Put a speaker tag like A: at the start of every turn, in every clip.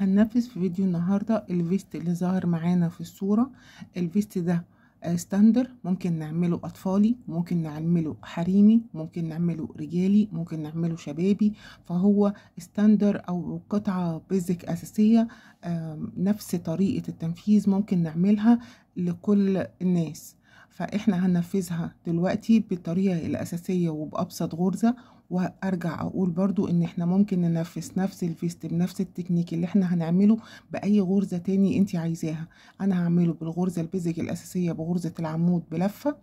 A: هننفذ في فيديو النهاردة الفيست اللي ظاهر معانا في الصورة الفيست ده ستاندر آه، ممكن نعمله أطفالي ممكن نعمله حريمي ممكن نعمله رجالي ممكن نعمله شبابي فهو ستاندر أو قطعة بيزك أساسية نفس طريقة التنفيذ ممكن نعملها لكل الناس فإحنا هننفذها دلوقتي بالطريقة الأساسية وبأبسط غرزة وارجع اقول برضو ان احنا ممكن ننفذ نفس الفيست بنفس التكنيك اللي احنا هنعمله باي غرزه تاني انت عايزاها انا هعمله بالغرزه البيزك الاساسيه بغرزه العمود بلفه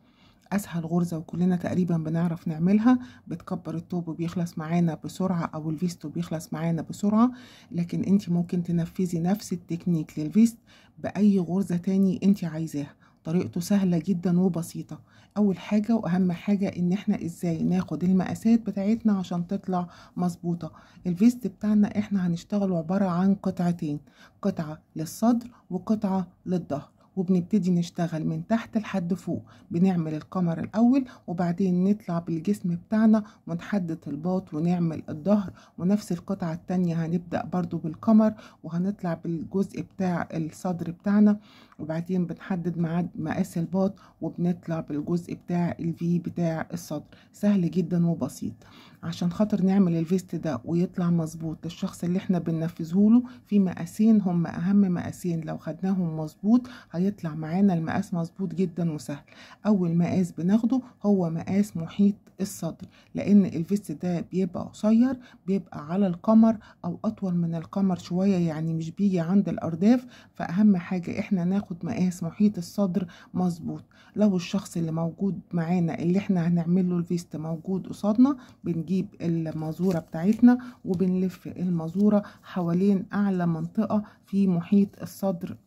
A: اسهل غرزه وكلنا تقريبا بنعرف نعملها بتكبر التوب وبيخلص معانا بسرعه او الفيستو بيخلص معانا بسرعه لكن انت ممكن تنفذي نفس التكنيك للفيست باي غرزه تاني انت عايزاها طريقته سهلة جدا وبسيطة أول حاجة وأهم حاجة إن إحنا إزاي ناخد المقاسات بتاعتنا عشان تطلع مظبوطة الفيست بتاعنا إحنا هنشتغله عبارة عن قطعتين قطعة للصدر وقطعة للظهر وبنبتدي نشتغل من تحت لحد فوق بنعمل القمر الأول وبعدين نطلع بالجسم بتاعنا ونحدد الباط ونعمل الظهر ونفس القطعة التانية هنبدأ برضو بالقمر وهنطلع بالجزء بتاع الصدر بتاعنا وبعدين بنحدد معاد مقاس الباط وبنطلع بالجزء بتاع الفي بتاع الصدر سهل جدا وبسيط عشان خاطر نعمل الفيست ده ويطلع مظبوط للشخص اللي احنا بننفذه له في مقاسين هم اهم مقاسين لو خدناهم مظبوط هيطلع معانا المقاس مظبوط جدا وسهل اول مقاس بناخده هو مقاس محيط الصدر لان الفيست ده بيبقى قصير بيبقى على القمر او اطول من القمر شوية يعني مش بيجي عند الارداف فاهم حاجة احنا ناخد مقاس محيط الصدر مظبوط لو الشخص اللي موجود معانا اللي احنا هنعمل له الفيست موجود قصادنا بن بنجيب المزورة بتاعتنا وبنلف المزورة حوالين أعلى منطقة في محيط الصدر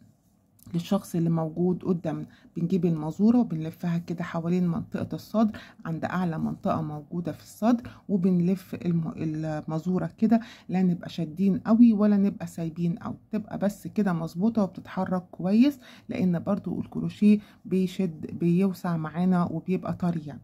A: للشخص اللي موجود قدامنا بنجيب المزورة وبنلفها كده حوالين منطقة الصدر عند أعلى منطقة موجودة في الصدر وبنلف المزورة كده لا نبقى شادين قوي ولا نبقى سايبين أو تبقى بس كده مظبوطة وبتتحرك كويس لأن برضو الكروشيه بيشد بيوسع معانا وبيبقى طري يعني.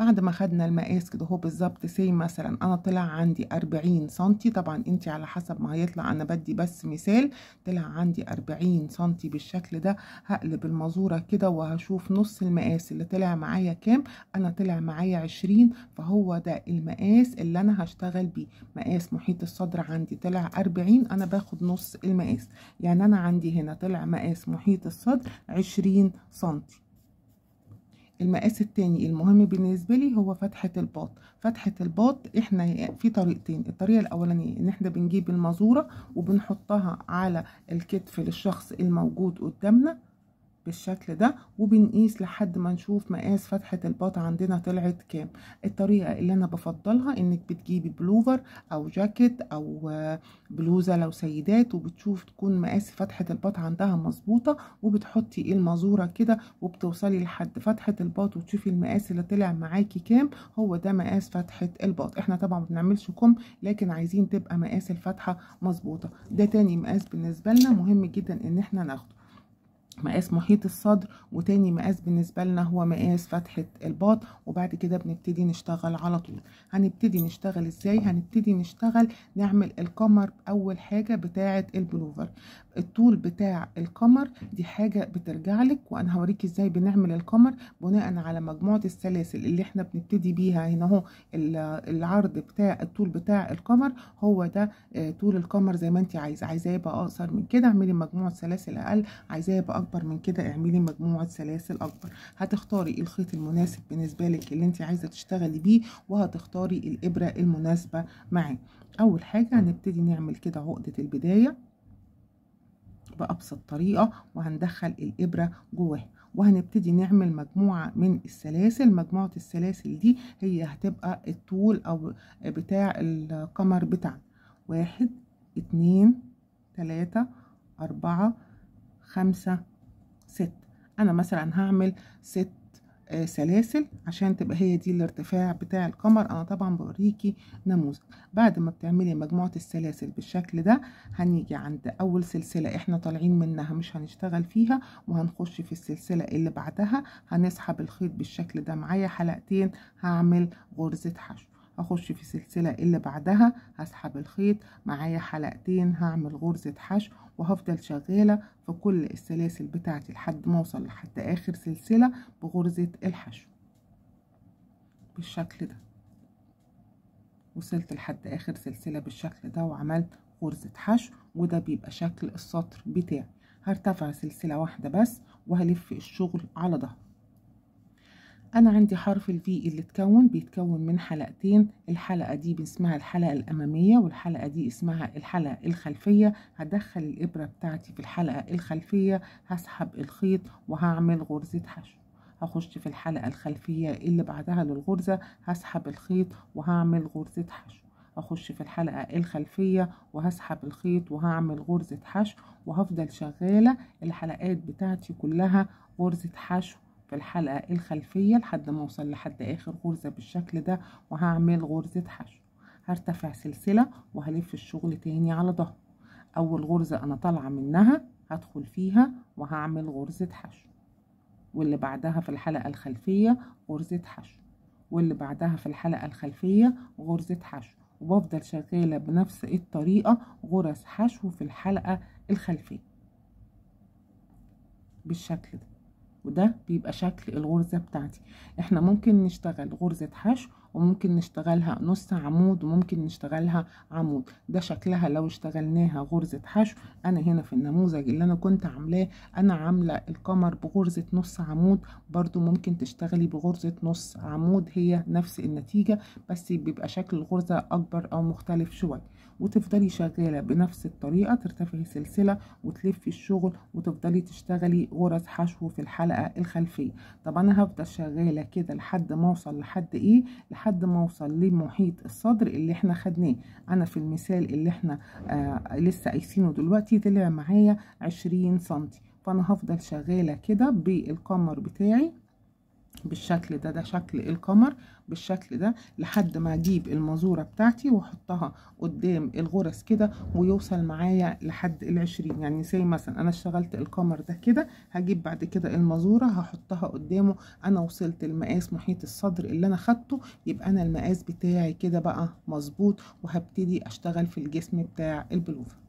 A: بعد ما خدنا المقاس كده هو بالظبط سي مثلا انا طلع عندي 40 سنتي طبعا انت على حسب ما هيطلع انا بدي بس مثال طلع عندي 40 سنتي بالشكل ده هقلب المزوره كده وهشوف نص المقاس اللي طلع معايا كام انا طلع معايا 20 فهو ده المقاس اللي انا هشتغل بيه مقاس محيط الصدر عندي طلع 40 انا باخد نص المقاس يعني انا عندي هنا طلع مقاس محيط الصدر 20 سنتي المقاس التاني المهم بالنسبه لي هو فتحه الباط فتحه الباط احنا في طريقتين الطريقه الاولانيه ان احنا بنجيب المازوره وبنحطها على الكتف للشخص الموجود قدامنا بالشكل ده وبنقيس لحد ما نشوف مقاس فتحة الباط عندنا طلعت كام الطريقة اللي انا بفضلها انك بتجيبي بلوفر او جاكيت او آه، بلوزة لو سيدات وبتشوف تكون مقاس فتحة الباط عندها مظبوطة وبتحطي إيه المازورة كده وبتوصلي لحد فتحة الباط وتشوفي المقاس اللي طلع معاكي كام هو ده مقاس فتحة الباط احنا طبعا بنعملش كم لكن عايزين تبقى مقاس الفتحة مظبوطة ده تاني مقاس بالنسبة لنا مهم جدا ان احنا ناخده مقاس محيط الصدر وتاني مقاس بالنسبة لنا هو مقاس فتحة الباط وبعد كده بنبتدي نشتغل على طول هنبتدي نشتغل ازاي هنبتدي نشتغل نعمل القمر اول حاجة بتاعة البلوفر الطول بتاع القمر دي حاجة بترجع لك وانا هوريك ازاي بنعمل القمر بناء على مجموعة السلاسل اللي احنا بنبتدي بيها هنا اهو العرض بتاع الطول بتاع القمر هو ده آه، طول القمر زي ما انت عايزة عايزاه يبقى اقصر من كده اعملي مجموعة سلاسل اقل عايزاه يبقى اكبر من كده اعملي مجموعة سلاسل اكبر هتختاري الخيط المناسب بالنسبة لك اللي انت عايزة تشتغلي بيه وهتختاري الابرة المناسبة معاه اول حاجة هنبتدي نعمل كده عقدة البداية بأبسط طريقة وهندخل الإبرة جواها وهنبتدي نعمل مجموعة من السلاسل مجموعة السلاسل دي هي هتبقى الطول أو بتاع القمر بتاعنا واحد اتنين تلاتة أربعة خمسة ست أنا مثلا هعمل ست آه، سلاسل عشان تبقى هي دي الارتفاع بتاع القمر انا طبعا بوريكي نموذج بعد ما بتعملي مجموعه السلاسل بالشكل ده هنيجي عند اول سلسله احنا طالعين منها مش هنشتغل فيها وهنخش في السلسله اللي بعدها هنسحب الخيط بالشكل ده معايا حلقتين هعمل غرزه حشو هخش في سلسلة اللي بعدها هسحب الخيط معايا حلقتين هعمل غرزة حشو وهفضل شغالة في كل السلاسل بتاعتي لحد ما اوصل لحد اخر سلسلة بغرزة الحشو بالشكل ده وصلت لحد اخر سلسلة بالشكل ده وعملت غرزة حشو وده بيبقى شكل السطر بتاعي هرتفع سلسلة واحدة بس وهلف الشغل على ظهر أنا عندي حرف V اللي اتكون بيتكون من حلقتين الحلقة دي اسمها الحلقة الأمامية والحلقة دي اسمها الحلقة الخلفية هدخل الإبرة بتاعتي في الحلقة الخلفية هسحب الخيط وهعمل غرزة حشو هخش في الحلقة الخلفية اللي بعدها للغرزة هسحب الخيط وهعمل غرزة حشو هخش في الحلقة الخلفية وهسحب الخيط وهعمل غرزة حشو وهفضل شغالة الحلقات بتاعتي كلها غرزة حشو في الحلقة الخلفية لحد ما اوصل لحد اخر غرزة بالشكل ده وهعمل غرزة حشو هرتفع سلسلة وهلف الشغل تاني على ظهره اول غرزة انا طالعة منها هدخل فيها وهعمل غرزة حشو واللي بعدها في الحلقة الخلفية غرزة حشو واللي بعدها في الحلقة الخلفية غرزة حشو وبفضل شغالة بنفس الطريقة غرز حشو في الحلقة الخلفية بالشكل ده وده بيبقى شكل الغرزة بتاعتي احنا ممكن نشتغل غرزة حشو وممكن نشتغلها نص عمود وممكن نشتغلها عمود ده شكلها لو اشتغلناها غرزة حشو انا هنا في النموذج اللي انا كنت عاملاه انا عاملة القمر بغرزة نص عمود برضو ممكن تشتغلي بغرزة نص عمود هي نفس النتيجة بس بيبقى شكل الغرزة اكبر او مختلف شوية وتفضلي شغالة بنفس الطريقة ترتفعي سلسلة وتلفي الشغل وتفضلي تشتغلي غرز حشو في الحلقة الخلفية طب انا هفضل شغالة كده لحد ما اوصل لحد ايه لحد ما اوصل لمحيط الصدر اللي احنا خدناه انا في المثال اللي احنا آه لسه قايسينه دلوقتي طلع معايا 20 سنتي فانا هفضل شغالة كده بالقمر بتاعي بالشكل ده ده شكل القمر بالشكل ده لحد ما اجيب المزورة بتاعتي واحطها قدام الغرز كده ويوصل معايا لحد العشرين يعني زي مثلا انا اشتغلت القمر ده كده هجيب بعد كده المزورة هحطها قدامه انا وصلت المقاس محيط الصدر اللي انا خدته يبقى انا المقاس بتاعي كده بقى مظبوط وهبتدي اشتغل في الجسم بتاع البلوفر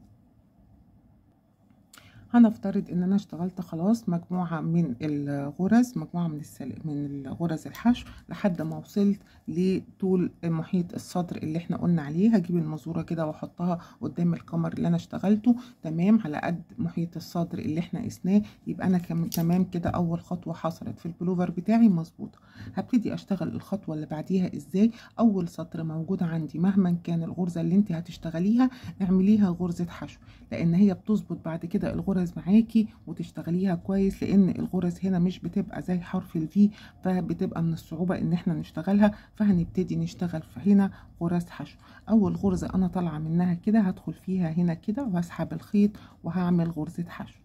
A: هنفترض ان انا اشتغلت خلاص مجموعة من الغرز مجموعة من من الغرز الحشو لحد ما وصلت لطول محيط السطر اللي احنا قلنا عليه هجيب المزورة كده واحطها قدام القمر اللي انا اشتغلته تمام على قد محيط السطر اللي احنا قسناه يبقى انا كم... تمام كده اول خطوة حصلت في البلوفر بتاعي مظبوطة هبتدي اشتغل الخطوة اللي بعديها ازاي اول سطر موجود عندي مهما كان الغرزة اللي انت هتشتغليها اعمليها غرزة حشو لان هي بتظبط بعد كده الغرز الغرز معاكي وتشتغليها كويس لان الغرز هنا مش بتبقى زي حرف الفي فبتبقى من الصعوبة ان احنا نشتغلها فهنبتدي نشتغل في هنا غرز حشو اول غرزة انا طالعة منها كده هدخل فيها هنا كده وهسحب الخيط وهعمل غرزة حشو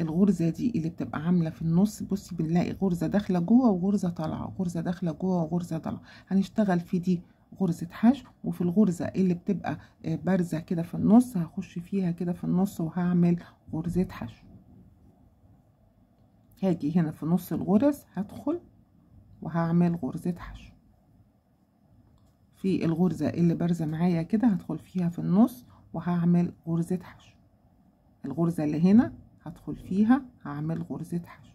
A: الغرزة دي اللي بتبقى عاملة في النص بصي بنلاقي غرزة داخلة جوه وغرزة طالعة غرزة داخلة جوه وغرزة طالعة هنشتغل في دي غرزة حشو وفي الغرزة اللي بتبقى آه، بارزة كده في النص هخش فيها كده في النص وهعمل غرزة حشو هاجي هنا في نص الغرز هدخل وهعمل غرزة حشو في الغرزة اللي بارزة معايا كده هدخل فيها في النص وهعمل غرزة حشو الغرزة اللي هنا هدخل فيها هعمل غرزة حشو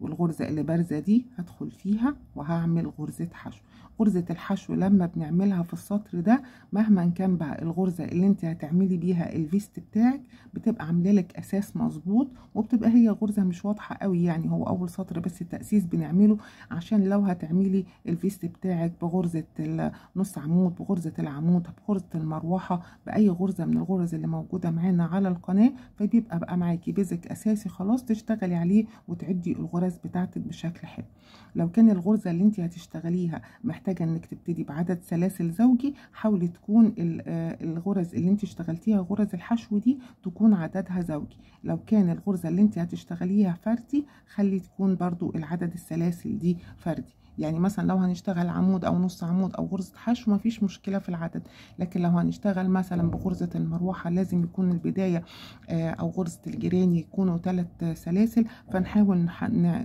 A: والغرزة اللي بارزة دي هدخل فيها وهعمل غرزة حشو غرزة الحشو لما بنعملها في السطر ده مهما كان بقى الغرزة اللي انت هتعملي بيها الفيست بتاعك بتبقى عامله لك اساس مظبوط وبتبقى هي غرزة مش واضحة قوي يعني هو اول سطر بس التأسيس بنعمله عشان لو هتعملي الفيست بتاعك بغرزة نص عمود بغرزة العمود بغرزة المروحة بأي غرزة من الغرز اللي موجودة معانا على القناة فبيبقى بقى معاكي بيزك اساسي خلاص تشتغلي عليه وتعدي الغرز الفرز بتاعتك بشكل حلو لو كان الغرزة اللي انت هتشتغليها محتاجة انك تبتدي بعدد سلاسل زوجي حاولي تكون آه، الغرز اللي انت اشتغلتيها غرز الحشو دي تكون عددها زوجي لو كان الغرزة اللي انت هتشتغليها فردي خلي تكون برضو العدد السلاسل دي فردي يعني مثلا لو هنشتغل عمود او نص عمود او غرزه حشو مفيش مشكله في العدد لكن لو هنشتغل مثلا بغرزه المروحه لازم يكون البدايه آه، او غرزه الجيران يكونوا ثلاث سلاسل فنحاول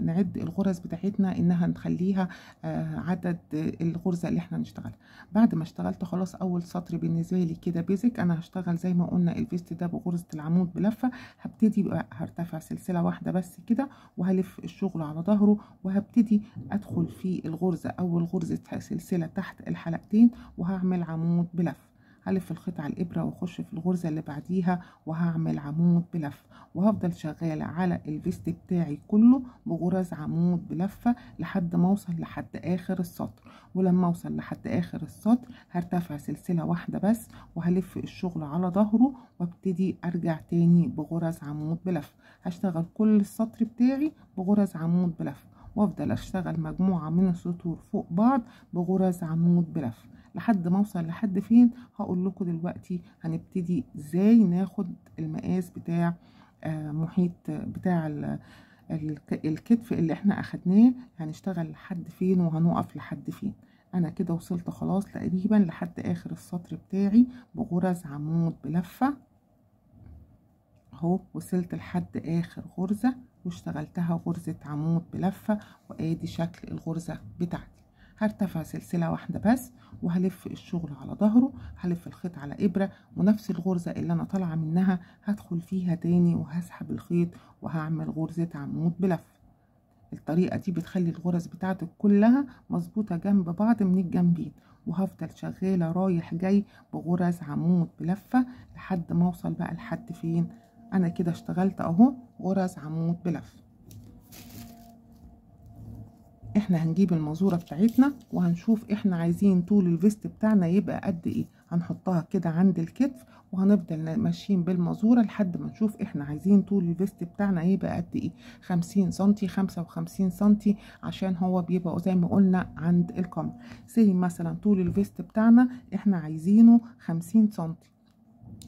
A: نعد الغرز بتاعتنا انها نخليها آه، عدد الغرزه اللي احنا هنشتغلها بعد ما اشتغلت خلاص اول سطر بالنسبه لي كده بيزك انا هشتغل زي ما قلنا الفيست ده بغرزه العمود بلفه هبتدي هرتفع سلسله واحده بس كده وهلف الشغل على ظهره وهبتدي ادخل في الغرزة أول غرزة سلسلة تحت الحلقتين وهعمل عمود بلف هلف الخيط على الإبرة وأخش في الغرزة اللي بعديها وهعمل عمود بلف وهفضل شغالة على الفيست بتاعي كله بغرز عمود بلفة لحد ما أوصل لحد آخر السطر ولما أوصل لحد آخر السطر هرتفع سلسلة واحدة بس وهلف الشغل على ظهره وابتدي أرجع تاني بغرز عمود بلف هشتغل كل السطر بتاعي بغرز عمود بلف وافضل اشتغل مجموعة من السطور فوق بعض بغرز عمود بلف لحد ما اوصل لحد فين هقول لكم دلوقتي هنبتدي ازاي ناخد المقاس بتاع آه، محيط بتاع الكتف اللي احنا اخدناه هنشتغل لحد فين وهنقف لحد فين انا كده وصلت خلاص تقريبا لحد اخر السطر بتاعي بغرز عمود بلفة اهو وصلت لحد اخر غرزة واشتغلتها غرزة عمود بلفة وادي شكل الغرزة بتاعتي هرتفع سلسلة واحدة بس وهلف الشغل على ظهره هلف الخيط على إبرة ونفس الغرزة اللي أنا طالعة منها هدخل فيها تاني وهسحب الخيط وهعمل غرزة عمود بلفة الطريقة دي بتخلي الغرز بتاعتك كلها مظبوطة جنب بعض من الجنبين وهفضل شغالة رايح جاي بغرز عمود بلفة لحد ما اوصل بقى لحد فين انا كده اشتغلت اهو غرز عمود بلف احنا هنجيب المازوره بتاعتنا وهنشوف احنا عايزين طول الفيست بتاعنا يبقى قد ايه هنحطها كده عند الكتف وهنفضل ماشيين بالمازوره لحد ما نشوف احنا عايزين طول الفيست بتاعنا يبقى قد ايه 50 خمسة 55 سنتي عشان هو بيبقى زي ما قلنا عند القمر سي مثلا طول الفيست بتاعنا احنا عايزينه 50 سنتي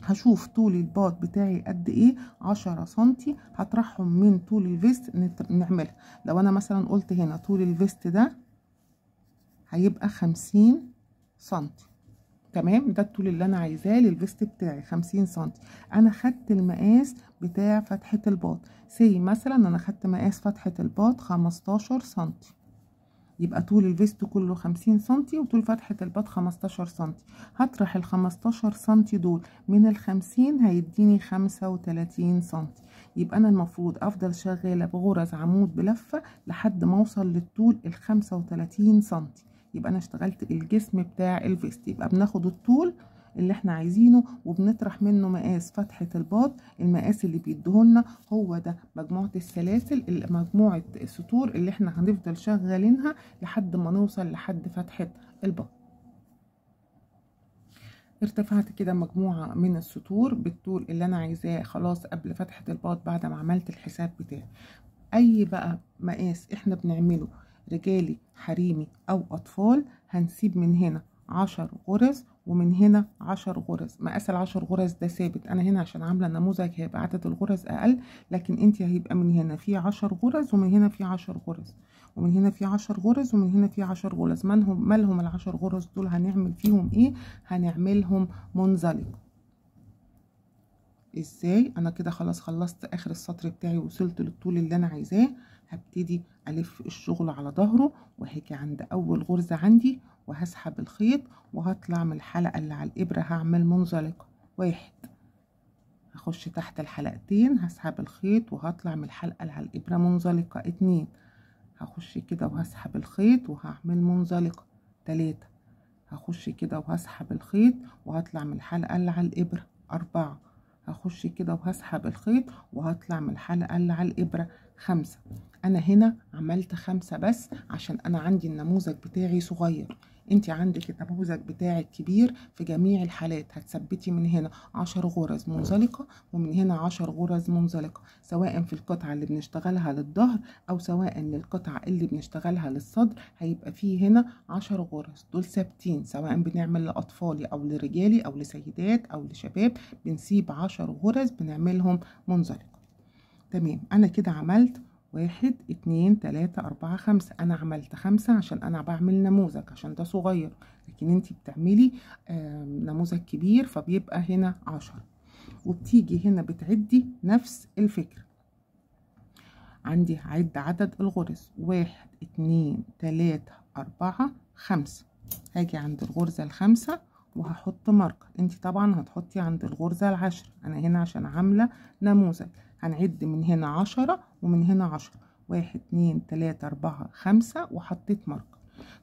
A: هشوف طول الباط بتاعي قد ايه عشرة سنتي هطرحهم من طول الفيست نعملها لو انا مثلا قلت هنا طول الفيست ده هيبقى خمسين سنتي تمام ده الطول اللي انا عايزاه للفيست بتاعي خمسين سنتي انا خدت المقاس بتاع فتحه الباط سي مثلا انا خدت مقاس فتحه الباط خمستاشر سنتي يبقى طول الفيست كله خمسين سنتي وطول فتحة البط خمستاشر سنتي هطرح الخمستاشر سنتي دول من الخمسين هيديني خمسة وتلاتين سنتي يبقى أنا المفروض أفضل شغالة بغرز عمود بلفة لحد ما أوصل للطول الخمسة وتلاتين سنتي يبقى أنا اشتغلت الجسم بتاع الفيست يبقى بناخد الطول اللي احنا عايزينه وبنطرح منه مقاس فتحة الباط المقاس اللي بيديهولنا هو ده مجموعة السلاسل مجموعة السطور اللي احنا هنفضل شغالينها لحد ما نوصل لحد فتحة الباط ارتفعت كده مجموعة من السطور بالطول اللي انا عايزاه خلاص قبل فتحة الباط بعد ما عملت الحساب بتاعي اي بقى مقاس احنا بنعمله رجالي حريمي او اطفال هنسيب من هنا عشر غرز ومن هنا عشر غرز مقاس العشر غرز ده ثابت انا هنا عشان عامله نموذج هيبقى عدد الغرز اقل لكن انت هيبقى من هنا في عشر غرز ومن هنا في عشر غرز ومن هنا في عشر غرز ومن هنا في عشر غرز مالهم مالهم العشر غرز دول هنعمل فيهم ايه هنعملهم منزلق ازاي انا كده خلاص خلصت اخر السطر بتاعي وصلت للطول اللي انا عايزاه هبتدي الف الشغل على ظهره وهاجي عند اول غرزه عندي وهسحب الخيط وهطلع من الحلقه اللي على الابره هعمل منزلقه واحد هخش تحت الحلقتين هسحب الخيط وهطلع من الحلقه اللي على الابره منزلقه اتنين هخش كده وهسحب الخيط وهعمل منزلقه تلاته هخش كده وهسحب الخيط وهطلع من الحلقه اللي على الابره اربعه هخش كده وهسحب الخيط وهطلع من الحلقة اللي على الإبرة خمسة أنا هنا عملت خمسة بس عشان أنا عندي النموذج بتاعي صغير انت عندك النموذج بتاعك كبير في جميع الحالات هتثبتي من هنا عشر غرز منزلقه ومن هنا عشر غرز منزلقه سواء في القطعه اللي بنشتغلها للظهر او سواء للقطعه اللي بنشتغلها للصدر هيبقى فيه هنا عشر غرز دول ثابتين سواء بنعمل لاطفالي او لرجالي او لسيدات او لشباب بنسيب عشر غرز بنعملهم منزلقه تمام انا كده عملت واحد اتنين تلاتة أربعة خمسة أنا عملت خمسة عشان أنا بعمل نموذج عشان ده صغير لكن انت بتعملي نموذج كبير فبيبقى هنا عشرة وبتيجي هنا بتعدي نفس الفكرة عندي عد عدد الغرز واحد اتنين تلاتة أربعة خمسة هاجي عند الغرزة الخمسة وهحط ماركر انت طبعا هتحطي عند الغرزة العشرة انا هنا عشان عاملة نموذج هنعد من هنا عشرة ومن هنا عشرة واحد اتنين تلاتة اربعة خمسة وحطيت ماركر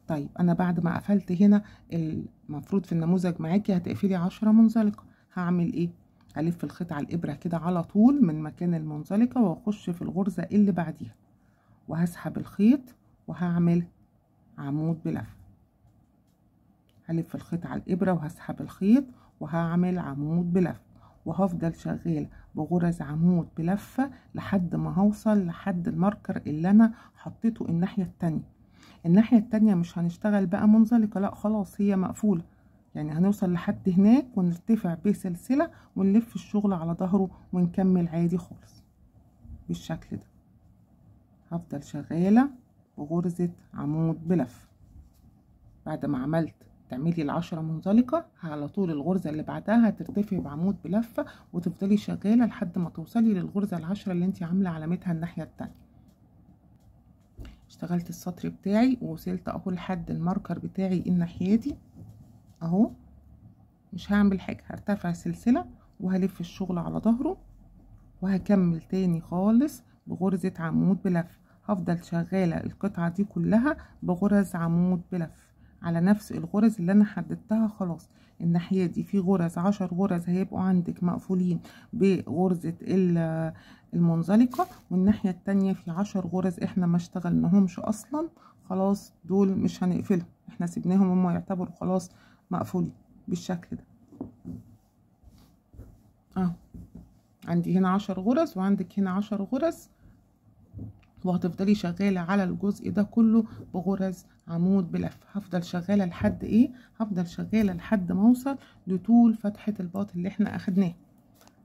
A: طيب انا بعد ما قفلت هنا المفروض في النموذج معاكي هتقفلي عشرة منزلقة هعمل ايه هلف الخيط على الابرة كده على طول من مكان المنزلقة واخش في الغرزة اللي بعديها وهسحب الخيط وهعمل عمود بلف هلف الخيط على الابرة وهسحب الخيط وهعمل عمود بلف وهفضل شغاله بغرز عمود بلفة لحد ما هوصل لحد الماركر اللي انا حطيته الناحية التانية الناحية التانية مش هنشتغل بقى منزلقة لا خلاص هي مقفولة يعني هنوصل لحد هناك ونرتفع بسلسلة ونلف الشغل على ظهره ونكمل عادي خالص بالشكل ده هفضل شغالة بغرزة عمود بلف بعد ما عملت تعملي العشرة منزلقة على طول الغرزة اللي بعدها هترتفعي بعمود بلفة وتفضلي شغالة لحد ما توصلي للغرزة العشرة اللي انت عاملة علامتها الناحية التانية اشتغلت السطر بتاعي ووصلت اهو لحد الماركر بتاعي الناحية دي اهو مش هعمل حاجة هرتفع سلسلة وهلف الشغل على ظهره وهكمل تاني خالص بغرزة عمود بلفة هفضل شغالة القطعة دي كلها بغرز عمود بلفة على نفس الغرز اللي انا حددتها خلاص الناحيه دي في غرز عشر غرز هيبقوا عندك مقفولين بغرزه المنزلقه والناحيه التانية في عشر غرز احنا ما اشتغلناهمش اصلا خلاص دول مش هنقفلهم احنا سيبناهم هما يعتبروا خلاص مقفولين بالشكل ده اهو عندي هنا عشر غرز وعندك هنا عشر غرز وهتفضلي شغاله على الجزء ده كله بغرز عمود بلف هفضل شغاله لحد ايه هفضل شغاله لحد ما اوصل لطول فتحه الباط اللي احنا اخدناه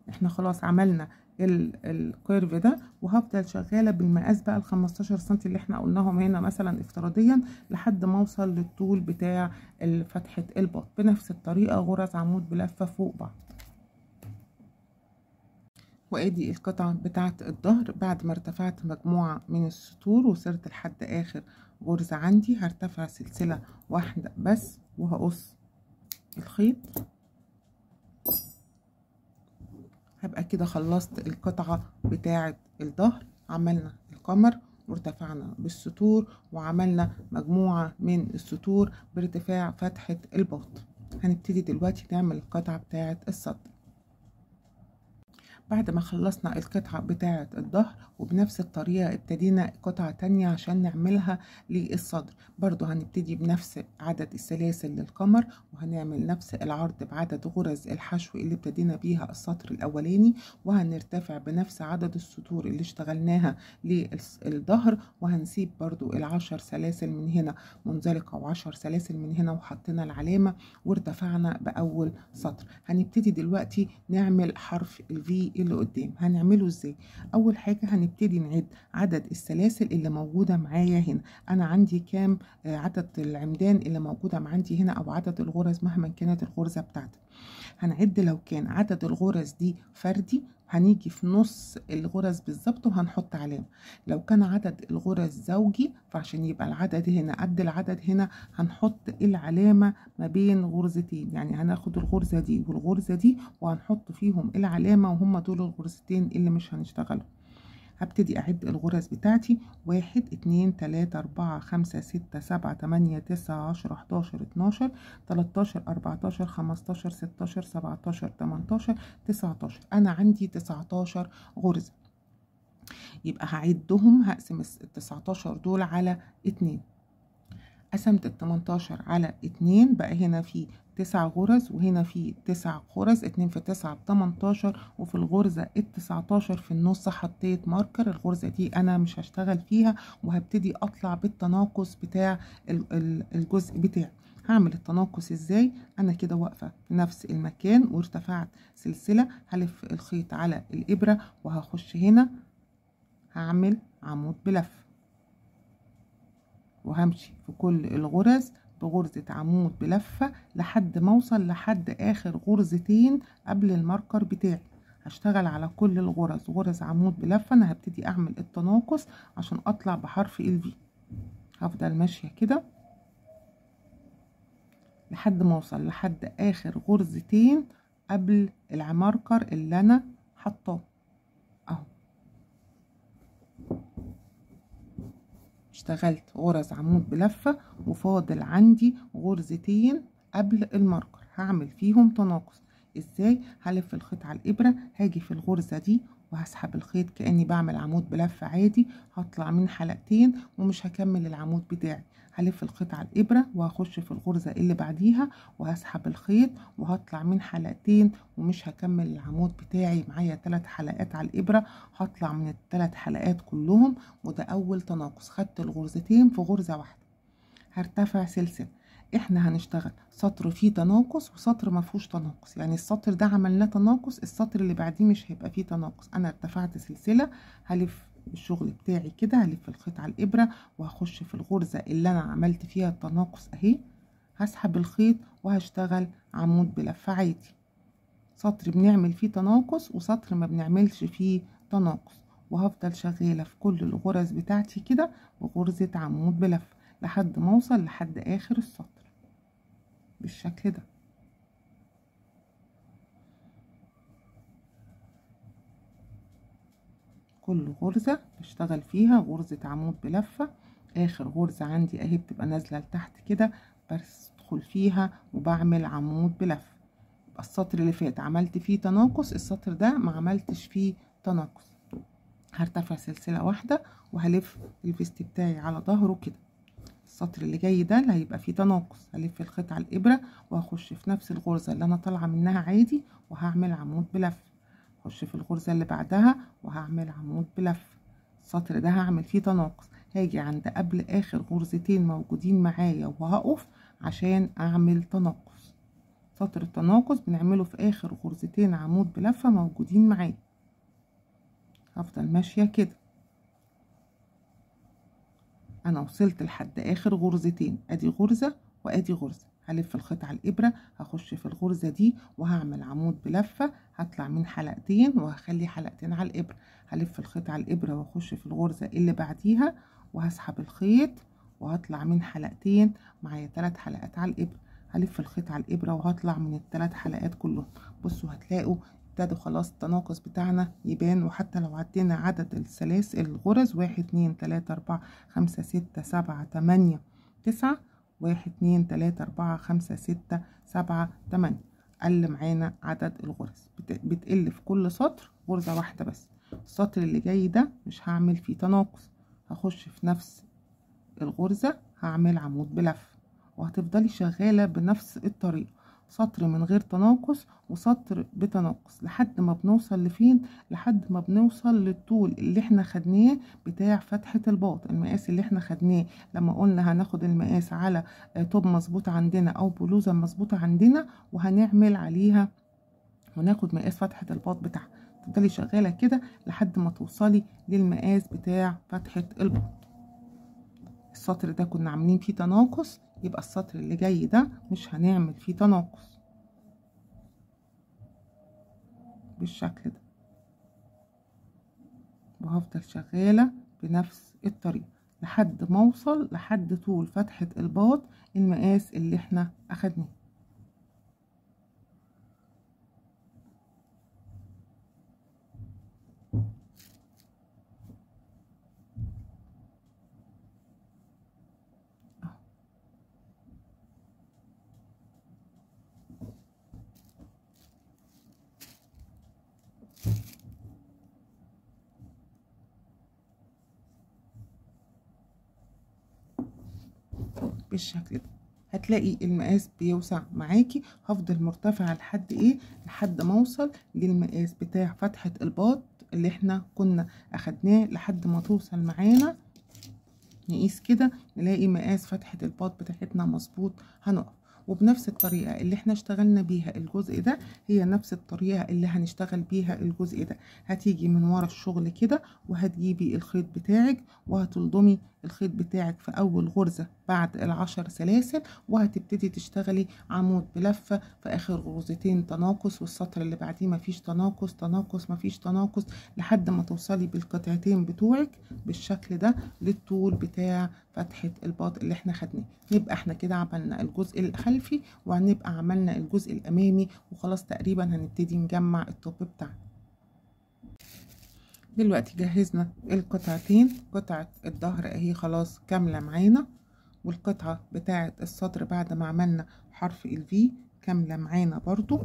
A: احنا خلاص عملنا الكيرف ده وهفضل شغاله بالمقاس بقى ال 15 سم اللي احنا قلناهم هنا مثلا افتراضيا لحد ما اوصل للطول بتاع فتحه الباط بنفس الطريقه غرز عمود بلفه فوق بعض وادي القطعه بتاعه الظهر بعد ما ارتفعت مجموعه من السطور وصرت لحد اخر غرزة عندي هرتفع سلسلة واحدة بس وهقص الخيط هبقى كده خلصت القطعة بتاعة الظهر عملنا القمر وارتفعنا بالسطور وعملنا مجموعة من السطور بارتفاع فتحة الباط هنبتدي دلوقتي نعمل القطعة بتاعة السطر بعد ما خلصنا القطعة بتاعة الظهر وبنفس الطريقة ابتدينا قطعة تانية عشان نعملها للصدر برضو هنبتدي بنفس عدد السلاسل للقمر وهنعمل نفس العرض بعدد غرز الحشو اللي ابتدينا بيها السطر الاولاني وهنرتفع بنفس عدد السطور اللي اشتغلناها للظهر وهنسيب برضو العشر سلاسل من هنا منزلقة وعشر سلاسل من هنا وحطينا العلامة وارتفعنا بأول سطر هنبتدي دلوقتي نعمل حرف الفي ايه اللي قدام هنعمله ازاي اول حاجه هنبتدي نعد عدد السلاسل اللي موجوده معايا هنا انا عندي كام آه، عدد العمدان اللي موجوده عندي هنا او عدد الغرز مهما كانت الغرزه بتاعتي هنعد لو كان عدد الغرز دي فردي هنيجي في نص الغرز بالظبط وهنحط علامة لو كان عدد الغرز زوجي فعشان يبقى العدد هنا قد العدد هنا هنحط العلامة ما بين غرزتين يعني هناخد الغرزة دي والغرزة دي وهنحط فيهم العلامة وهم دول الغرزتين اللي مش هنشتغلهم هبتدي أعد الغرز بتاعتي واحد اتنين تلاتة أربعة خمسة ستة سبعة تمانية تسعة عشر حداشر اتناشر تلاتاشر أربعتاشر خمستاشر ستاشر سبعتاشر تمنتاشر تسعتاشر أنا عندي تسعتاشر غرزة يبقى هعدهم هقسم التسعتاشر دول على اتنين قسمت ال 18 على 2 بقى هنا في 9 غرز وهنا في 9 غرز 2 في 9 ب 18 وفي الغرزة ال 19 في النص حطيت ماركر الغرزة دي أنا مش هشتغل فيها وهبتدي أطلع بالتناقص بتاع الجزء بتاعي هعمل التناقص ازاي انا كده واقفه في نفس المكان وارتفعت سلسله هلف الخيط على الابره وهخش هنا هعمل عمود بلفه وهمشي في كل الغرز بغرزة عمود بلفة لحد ما اوصل لحد اخر غرزتين قبل الماركر بتاعي هشتغل على كل الغرز غرز عمود بلفة انا هبتدي اعمل التناقص عشان اطلع بحرف ال في هفضل ماشية كده لحد ما اوصل لحد اخر غرزتين قبل الماركر اللي انا حطاه اشتغلت غرز عمود بلفة وفاضل عندي غرزتين قبل الماركر هعمل فيهم تناقص ازاي هلف الخيط على الابرة هاجي في الغرزة دي وهسحب الخيط كأني بعمل عمود بلفة عادي هطلع من حلقتين ومش هكمل العمود بتاعي هلف الخيط على الإبرة وهخش في الغرزة اللي بعديها وهسحب الخيط وهطلع من حلقتين ومش هكمل العمود بتاعي معايا ثلاث حلقات على الإبرة هطلع من الثلاث حلقات كلهم وده أول تناقص خدت الغرزتين في غرزة واحدة هرتفع سلسلة احنا هنشتغل سطر فيه تناقص وسطر ما فيهوش تناقص يعني السطر ده عملناه تناقص السطر اللي بعديه مش هيبقى فيه تناقص انا ارتفعت سلسله هلف الشغل بتاعي كده هلف الخيط على الابره وهخش في الغرزه اللي انا عملت فيها التناقص اهي هسحب الخيط وهشتغل عمود بلفه عادي سطر بنعمل فيه تناقص وسطر ما بنعملش فيه تناقص وهفضل شغاله في كل الغرز بتاعتي كده وغرزه عمود بلفه لحد ما اوصل لحد اخر السطر بالشكل ده كل غرزة بشتغل فيها غرزة عمود بلفة اخر غرزة عندي اهي بتبقى نازلة لتحت كده بدخل فيها وبعمل عمود بلفة يبقى السطر اللي فات عملت فيه تناقص السطر ده ما عملتش فيه تناقص هرتفع سلسلة واحدة وهلف الفيست بتاعي على ظهره كده السطر اللي جاي ده اللي هيبقى فيه تناقص هلف الخيط على الابره وهخش في نفس الغرزه اللي انا طالعه منها عادي وهعمل عمود بلف اخش في الغرزه اللي بعدها وهعمل عمود بلف السطر ده هعمل فيه تناقص هاجي عند قبل اخر غرزتين موجودين معايا وهقف عشان اعمل تناقص سطر التناقص بنعمله في اخر غرزتين عمود بلفه موجودين معايا هفضل ماشيه كده انا وصلت لحد اخر غرزتين ادي غرزه وادي غرزه هلف الخيط على الابره هخش في الغرزه دي وهعمل عمود بلفه هطلع من حلقتين وهخلي حلقتين على الابره هلف الخيط على الابره واخش في الغرزه اللي بعديها وهسحب الخيط وهطلع من حلقتين معايا ثلاث حلقات على الابره هلف الخيط على الابره وهطلع من الثلاث حلقات كلهم بصوا هتلاقوا ابتدى خلاص التناقص بتاعنا يبان وحتى لو عدينا عدد السلاسل الغرز واحد اتنين تلاتة اربعة خمسة ستة سبعة تمانية تسعة واحد اتنين تلاتة اربعة خمسة ستة سبعة تمانية قل معانا عدد الغرز بتقل في كل سطر غرزة واحدة بس السطر اللي جاي ده مش هعمل فيه تناقص هخش في نفس الغرزة هعمل عمود بلف وهتفضلي شغالة بنفس الطريقة سطر من غير تناقص وسطر بتناقص لحد ما بنوصل لفين لحد ما بنوصل للطول اللي احنا خدناه بتاع فتحة الباط المقاس اللي احنا خدناه لما قلنا هناخد المقاس على آه، توب مظبوط عندنا او بلوزة مظبوطة عندنا وهنعمل عليها وناخد مقاس فتحة الباط بتاعها تفضلي شغالة كده لحد ما توصلي للمقاس بتاع فتحة الباط السطر ده كنا عاملين فيه تناقص يبقى السطر اللي جاي ده مش هنعمل فيه تناقص بالشكل ده وهفضل شغالة بنفس الطريقة لحد ما اوصل لحد طول فتحة الباط المقاس اللي احنا اخدناه بالشكل ده هتلاقي المقاس بيوسع معاكي هفضل مرتفع لحد ايه لحد ما اوصل للمقاس بتاع فتحه الباط اللي احنا كنا اخدناه لحد ما توصل معانا نقيس كده نلاقي مقاس فتحه الباط بتاعتنا مظبوط هنقف وبنفس الطريقة اللي احنا اشتغلنا بيها الجزء ده هي نفس الطريقة اللي هنشتغل بيها الجزء ده هتيجي من ورا الشغل كده وهتجيبي الخيط بتاعك وهتلضمي الخيط بتاعك في اول غرزة بعد العشر سلاسل وهتبتدي تشتغلي عمود بلفة في اخر غرزتين تناقص والسطر اللي بعديه مفيش تناقص تناقص مفيش تناقص لحد ما توصلي بالقطعتين بتوعك بالشكل ده للطول بتاع فتحة الباط اللي احنا خدناه نبقى احنا كده عملنا الجزء الخلفي وهنبقى عملنا الجزء الامامي وخلاص تقريبا هنبتدي نجمع التوب بتاعنا دلوقتي جهزنا القطعتين قطعة الظهر اهي خلاص كاملة معانا والقطعة بتاعة الصدر بعد ما عملنا حرف الفي كاملة معانا برضو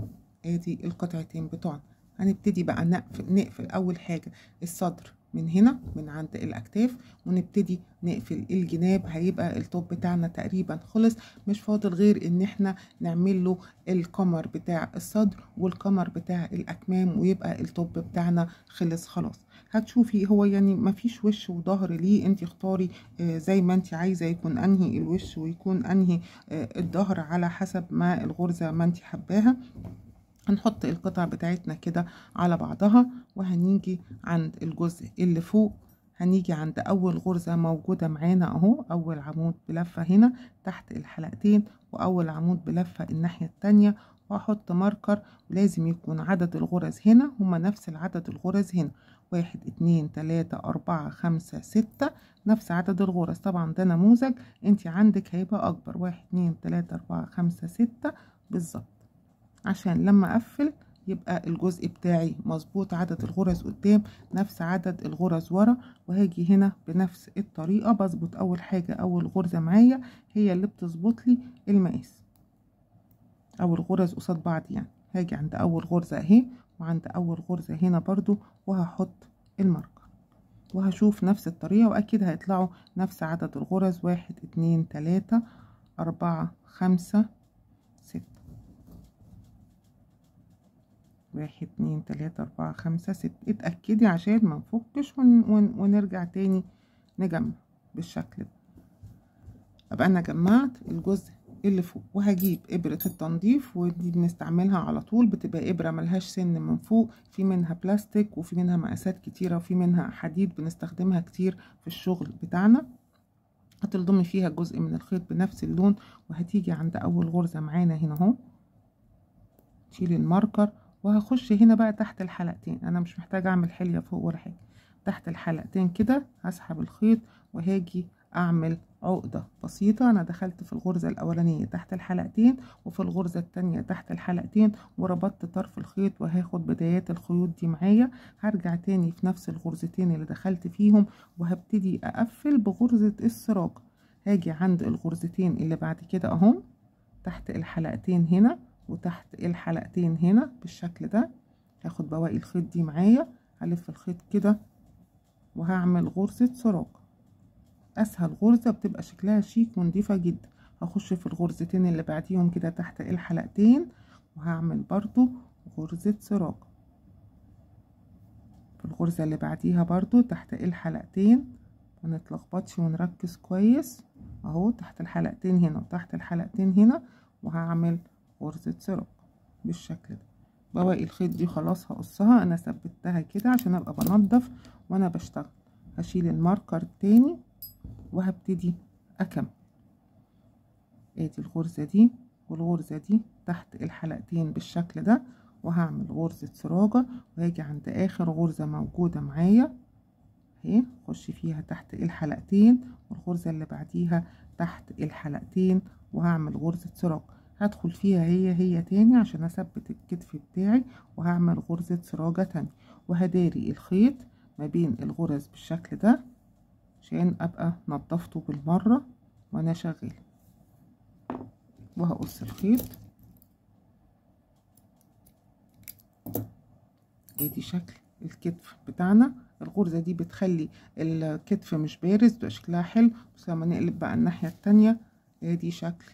A: ادي القطعتين بتوعنا هنبتدي بقى نقفل, نقفل اول حاجة الصدر من هنا من عند الاكتاف ونبتدي نقفل الجناب هيبقى التوب بتاعنا تقريبا خلص مش فاضل غير ان احنا نعمل له القمر بتاع الصدر والقمر بتاع الاكمام ويبقى التوب بتاعنا خلص خلاص هتشوفي هو يعني مفيش وش وظهر ليه انت اختاري آه زي ما انت عايزه يكون انهي الوش ويكون انهي آه الظهر على حسب ما الغرزه ما انت حباها هنحط القطع بتاعتنا كده على بعضها وهنيجي عند الجزء اللي فوق هنيجي عند اول غرزة موجودة معانا اهو اول عمود بلفة هنا تحت الحلقتين واول عمود بلفة الناحية التانية وهحط ماركر ولازم يكون عدد الغرز هنا هما نفس العدد الغرز هنا واحد اتنين تلاتة اربعة خمسة ستة نفس عدد الغرز طبعا ده نموذج انت عندك هيبقى اكبر واحد اتنين تلاتة اربعة خمسة ستة بالظبط عشان لما اقفل يبقى الجزء بتاعي مظبوط عدد الغرز قدام نفس عدد الغرز ورا وهاجي هنا بنفس الطريقة بظبط اول حاجة اول غرزة معايا هي اللي بتظبط لي المقاس او الغرز قصاد بعض يعني هاجي عند اول غرزة اهي وعند اول غرزة هنا برضو وهحط الماركة وهشوف نفس الطريقة واكيد هيطلعوا نفس عدد الغرز واحد اتنين تلاتة اربعة خمسة واحد اتنين تلاتة اربعة خمسة ست اتأكدي عشان منفكش ون ون ونرجع تاني نجمع بالشكل ده ابقى انا جمعت الجزء اللي فوق وهجيب ابرة التنظيف ودي بنستعملها على طول بتبقى ابرة ملهاش سن من فوق في منها بلاستيك وفي منها مقاسات كتيرة وفي منها حديد بنستخدمها كتير في الشغل بتاعنا هتلضمي فيها جزء من الخيط بنفس اللون وهتيجي عند اول غرزة معانا هنا اهو تشيلي الماركر وهخش هنا بقى تحت الحلقتين انا مش محتاجه اعمل حليه فوق ولا حاجه تحت الحلقتين كده هسحب الخيط وهاجي اعمل عقده بسيطه انا دخلت في الغرزه الاولانيه تحت الحلقتين وفي الغرزه التانية تحت الحلقتين وربطت طرف الخيط وهاخد بدايات الخيوط دي معايا هرجع تاني في نفس الغرزتين اللي دخلت فيهم وهبتدي اقفل بغرزه السراج هاجي عند الغرزتين اللي بعد كده اهم تحت الحلقتين هنا وتحت الحلقتين هنا بالشكل ده هاخد بواقي الخيط دي معايا هلف الخيط كده وهعمل غرزة سراج اسهل غرزة بتبقى شكلها شيك ونضيفة جدا هخش في الغرزتين اللي بعديهم كده تحت الحلقتين وهعمل برضو غرزة سراج في الغرزة اللي بعديها برضو تحت الحلقتين ما نتلخبطش ونركز كويس اهو تحت الحلقتين هنا وتحت الحلقتين هنا وهعمل وهتتسرق بالشكل ده بواقي الخيط دي خلاص هقصها انا ثبتها كده عشان ابقى بنضف وانا بشتغل هشيل الماركر تاني وهبتدي اكمل ادي الغرزة دي والغرزة دي تحت الحلقتين بالشكل ده وهعمل غرزة سراجة وهاجي عند اخر غرزة موجودة معايا اهي اخش فيها تحت الحلقتين والغرزة اللي بعديها تحت الحلقتين وهعمل غرزة سراجة هدخل فيها هي هي تاني عشان اثبت الكتف بتاعي وهعمل غرزة سراجة تانية وهداري الخيط ما بين الغرز بالشكل ده عشان ابقى نضفته بالمرة وانا شغالة وهقص الخيط ادي شكل الكتف بتاعنا الغرزه دي بتخلي الكتف مش بارز بيبقى شكلها حلو بس لما نقلب بقى الناحيه التانيه ادي شكل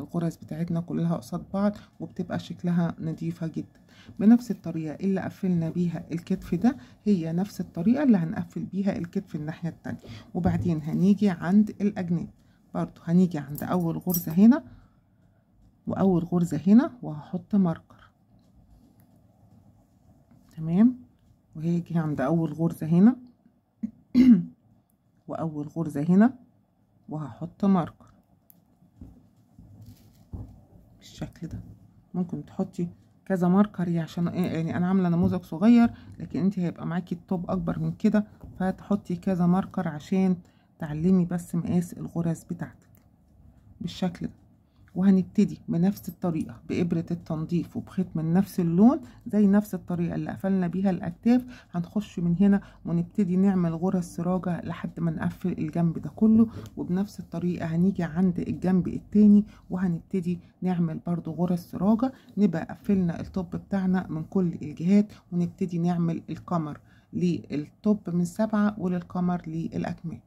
A: القرص بتاعتنا كلها قصاد بعض وبتبقى شكلها نظيفة جدا بنفس الطريقة اللي قفلنا بيها الكتف ده هي نفس الطريقة اللي هنقفل بيها الكتف الناحية التانية وبعدين هنيجي عند الأجناب برضو هنيجي عند أول غرزة هنا وأول غرزة هنا وهحط ماركر تمام وهيجي عند أول غرزة هنا وأول غرزة هنا وهحط ماركر بالشكل ده ممكن تحطي كذا ماركر عشان إيه، يعني انا عامله نموذج صغير لكن انت هيبقى معاكي التوب اكبر من كده فتحطي كذا ماركر عشان تعلمي بس مقاس الغرز بتاعتك بالشكل ده وهنبتدي بنفس الطريقة بإبرة التنظيف وبخيط من نفس اللون زي نفس الطريقة اللي قفلنا بيها الأكتاف هنخش من هنا ونبتدي نعمل غرز سراجة لحد ما نقفل الجنب ده كله وبنفس الطريقة هنيجي عند الجنب التاني وهنبتدي نعمل برضو غرز سراجة نبقى قفلنا الطب بتاعنا من كل الجهات ونبتدي نعمل القمر للطب من سبعة وللقمر للأكمام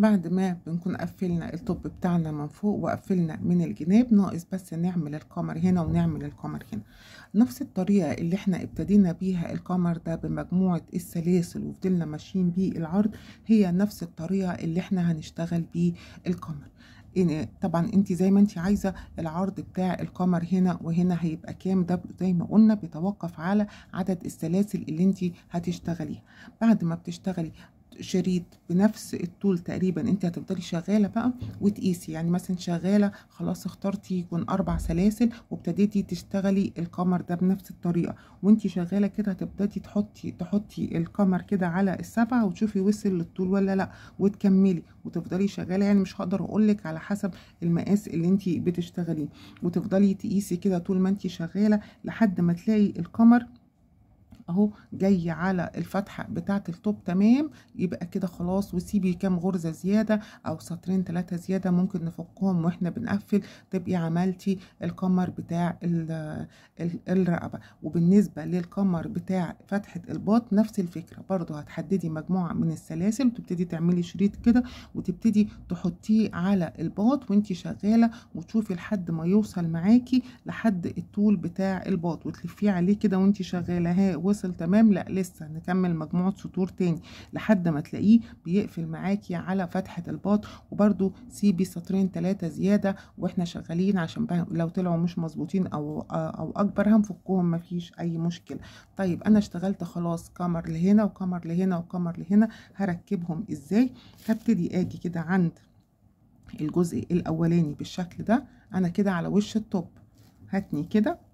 A: بعد ما بنكون قفلنا الطب بتاعنا من فوق وقفلنا من الجناب ناقص بس نعمل القمر هنا ونعمل القمر هنا نفس الطريقة اللي احنا ابتدينا بيها القمر ده بمجموعة السلاسل وفضلنا ماشيين بيه العرض هي نفس الطريقة اللي احنا هنشتغل بيه القمر طبعا انت زي ما انت عايزه العرض بتاع القمر هنا وهنا هيبقى كام ده زي ما قلنا بيتوقف على عدد السلاسل اللي انت هتشتغليها بعد ما بتشتغلي شريط بنفس الطول تقريبا انت هتفضلي شغاله بقى وتقيسي يعني مثلا شغاله خلاص اخترتي يكون اربع سلاسل وابتديتي تشتغلي القمر ده بنفس الطريقه وانت شغاله كده هتبتدي تحطي تحطي القمر كده على السبعه وتشوفي وصل للطول ولا لا وتكملي وتفضلي شغاله يعني مش هقدر اقول لك على حسب المقاس اللي انت بتشتغليه وتفضلي تقيسي كده طول ما انت شغاله لحد ما تلاقي القمر اهو جاي على الفتحه بتاعه التوب تمام يبقى كده خلاص وسيبي كام غرزه زياده او سطرين ثلاثه زياده ممكن نفكهم واحنا بنقفل تبقي عملتي القمر بتاع الرقبه وبالنسبه للقمر بتاع فتحه الباط نفس الفكره برضو هتحددي مجموعه من السلاسل وتبتدي تعملي شريط كده وتبتدي تحطيه على الباط وانت شغاله وتشوفي لحد ما يوصل معاكي لحد الطول بتاع الباط وتلفيه عليه كده وانت شغاله ها فاصل تمام لا لسه نكمل مجموعة سطور تاني لحد ما تلاقيه بيقفل معاكي على فتحة الباط وبرده سيبي سطرين ثلاثة زيادة واحنا شغالين عشان لو طلعوا مش مظبوطين او او اكبر هنفكهم مفيش اي مشكلة طيب انا اشتغلت خلاص كمر لهنا وكمر لهنا وكمر لهنا هركبهم ازاي هبتدي اجي كده عند الجزء الاولاني بالشكل ده انا كده على وش التوب هاتني كده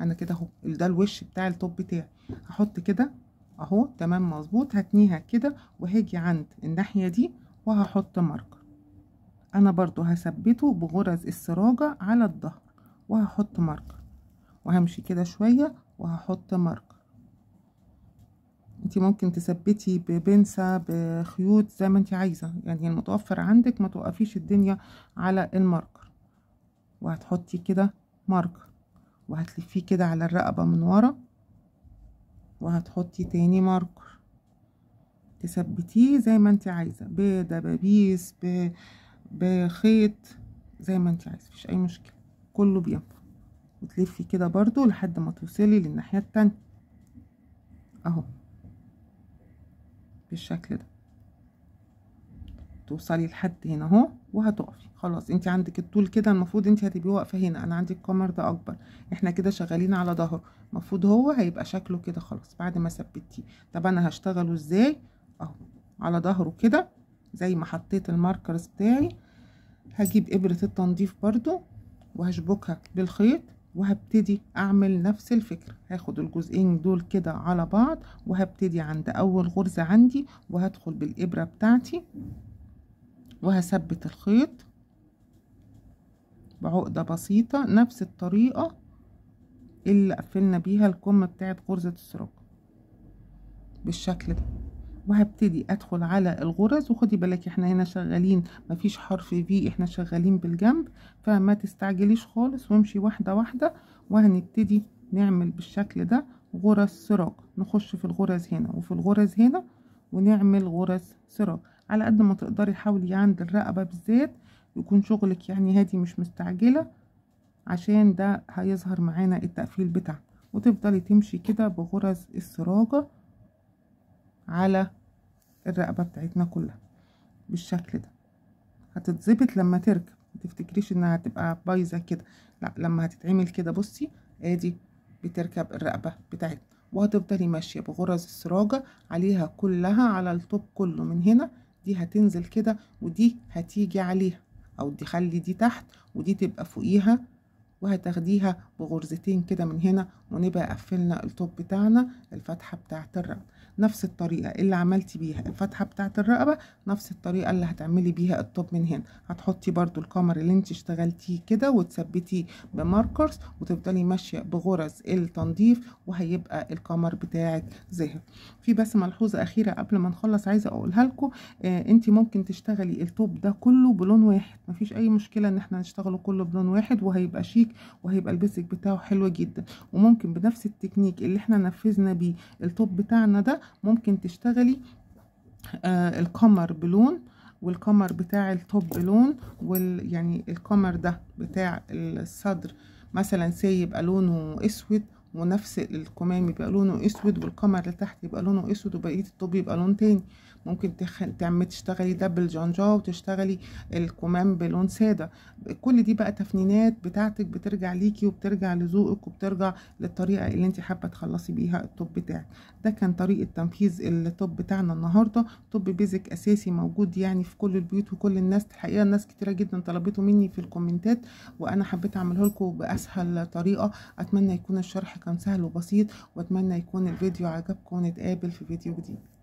A: انا كده اهو ده الوش بتاع التوب بتاعي هحط كده اهو تمام مظبوط هتنيها كده وهاجي عند الناحيه دي وهحط ماركر انا برضو هثبته بغرز السراجة على الظهر وهحط ماركر وهمشي كده شوية وهحط ماركر انت ممكن تثبتي ببنسة بخيوط زي ما انت عايزة يعني المتوفر عندك ما توقفيش الدنيا على الماركر وهتحطي كده ماركر وهتلفيه كده على الرقبة من ورا وهتحطي تاني ماركر تثبتيه زي ما انت عايزة بدبابيس بخيط زي ما انت عايزة مفيش اي مشكلة كله بينفع وتلفي كده برضو لحد ما توصلي للناحية التانية اهو بالشكل ده توصلي لحد هنا اهو وهتقفي خلاص انت عندك الطول كده المفروض انت هتبقي واقفه هنا انا عندي الكمر ده اكبر احنا كده شغالين على ظهره المفروض هو هيبقى شكله كده خلاص بعد ما ثبتيه طب انا هشتغله ازاي اهو على ظهره كده زي ما حطيت الماركرز بتاعي هجيب ابره التنظيف برده وهشبكها بالخيط وهبتدي اعمل نفس الفكرة هاخد الجزئين دول كده على بعض وهبتدي عند اول غرزة عندي وهدخل بالابرة بتاعتي وهثبت الخيط بعقدة بسيطة نفس الطريقة اللي قفلنا بيها الكم بتاعت غرزة السراج بالشكل ده وهبتدي ادخل على الغرز وخدي بالك احنا هنا شغالين مفيش حرف في احنا شغالين بالجنب فما تستعجليش خالص وامشي واحده واحده وهنبتدي نعمل بالشكل ده غرز سراج نخش في الغرز هنا وفي الغرز هنا ونعمل غرز سراج على قد ما تقدري حاولي عند الرقبه بالذات يكون شغلك يعني هادي مش مستعجله عشان ده هيظهر معانا التقفيل بتاع وتفضلي تمشي كده بغرز السراجه على الرقبه بتاعتنا كلها بالشكل ده هتتظبط لما تركب ما تفتكريش انها هتبقى بايظه كده لا لما هتتعمل كده بصي ادي بتركب الرقبه بتاعتنا وهتفضلي ماشيه بغرز السراجه عليها كلها على التوب كله من هنا دي هتنزل كده ودي هتيجي عليها او دي خلي دي تحت ودي تبقى فوقيها وهتاخديها بغرزتين كده من هنا ونبقى قفلنا التوب بتاعنا الفتحة بتاعت الرقبة نفس الطريقة اللي عملتي بيها الفتحة بتاعة الرقبة نفس الطريقة اللي هتعملي بيها الطب من هنا هتحطي برضو القمر اللي انت اشتغلتيه كده وتثبتيه بماركرز وتفضلي ماشية بغرز التنظيف وهيبقى القمر بتاعك ظاهر في بس ملحوظة أخيرة قبل ما نخلص عايزة أقولها لكم آه انت ممكن تشتغلي الطب ده كله بلون واحد مفيش أي مشكلة ان احنا نشتغله كله بلون واحد وهيبقى شيك وهيبقى البيزك بتاعه حلو جدا وممكن بنفس التكنيك اللي احنا نفذنا بيه الطب بتاعنا ده ممكن تشتغلي آه القمر بلون والقمر بتاع التوب بلون وال يعني القمر ده بتاع الصدر مثلا سي يبقى لونه اسود ونفس الكمام يبقى لونه اسود والقمر اللي تحت يبقى لونه اسود وبقيه الطوب يبقى لون تاني ممكن تخ... تعمل تشتغلي دبل جنجا وتشتغلي الكمام بلون ساده كل دي بقى تفنينات بتاعتك بترجع ليكي وبترجع لذوقك وبترجع للطريقه اللي انت حابه تخلصي بيها التوب بتاعك ده كان طريقه تنفيذ التوب بتاعنا النهارده توب بيزك اساسي موجود يعني في كل البيوت وكل الناس الحقيقه ناس كتيره جدا طلبته مني في الكومنتات وانا حبيت اعمله لكم باسهل طريقه اتمنى يكون الشرح كان سهل وبسيط واتمنى يكون الفيديو عجبكم ونتقابل في فيديو جديد